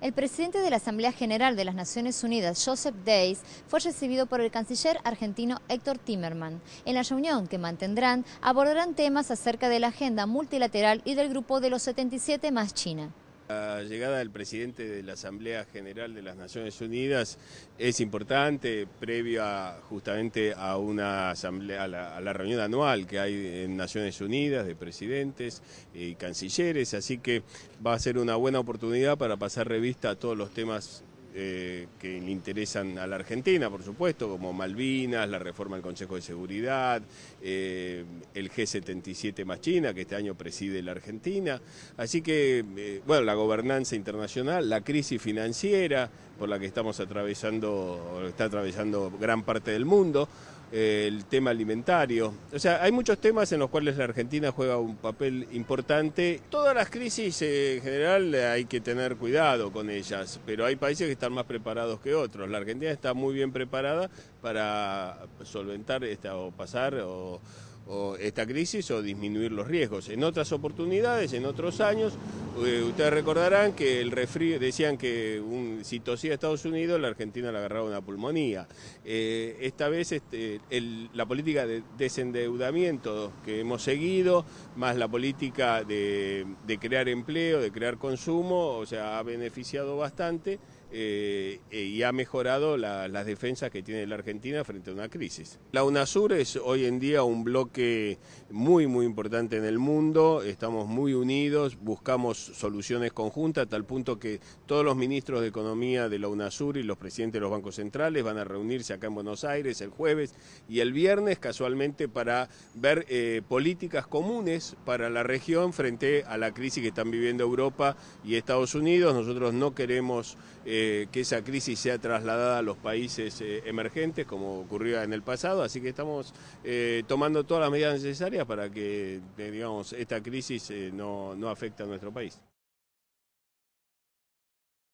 El presidente de la Asamblea General de las Naciones Unidas, Joseph Days, fue recibido por el canciller argentino Héctor Timerman. En la reunión que mantendrán, abordarán temas acerca de la agenda multilateral y del grupo de los 77 más China. La llegada del presidente de la Asamblea General de las Naciones Unidas es importante, previa justamente a una a la reunión anual que hay en Naciones Unidas de presidentes y cancilleres, así que va a ser una buena oportunidad para pasar revista a todos los temas eh, que le interesan a la Argentina, por supuesto, como Malvinas, la reforma del Consejo de Seguridad, eh, el G77 más China, que este año preside la Argentina. Así que, eh, bueno, la gobernanza internacional, la crisis financiera por la que estamos atravesando, está atravesando gran parte del mundo el tema alimentario. O sea, hay muchos temas en los cuales la Argentina juega un papel importante. Todas las crisis eh, en general hay que tener cuidado con ellas, pero hay países que están más preparados que otros. La Argentina está muy bien preparada para solventar esta o pasar o esta crisis o disminuir los riesgos. En otras oportunidades, en otros años, eh, ustedes recordarán que el decían que un, si tosía Estados Unidos, la Argentina le agarraba una pulmonía. Eh, esta vez este, la política de desendeudamiento que hemos seguido, más la política de, de crear empleo, de crear consumo, o sea, ha beneficiado bastante eh, eh, y ha mejorado las defensas que tiene la Argentina frente a una crisis. La UNASUR es hoy en día un bloque muy, muy importante en el mundo, estamos muy unidos, buscamos soluciones conjuntas, a tal punto que todos los ministros de Economía de la UNASUR y los presidentes de los bancos centrales van a reunirse acá en Buenos Aires el jueves y el viernes casualmente para ver eh, políticas comunes para la región frente a la crisis que están viviendo Europa y Estados Unidos. Nosotros no queremos... Eh, que esa crisis sea trasladada a los países eh, emergentes, como ocurrió en el pasado. Así que estamos eh, tomando todas las medidas necesarias para que digamos, esta crisis no, no afecte a nuestro país.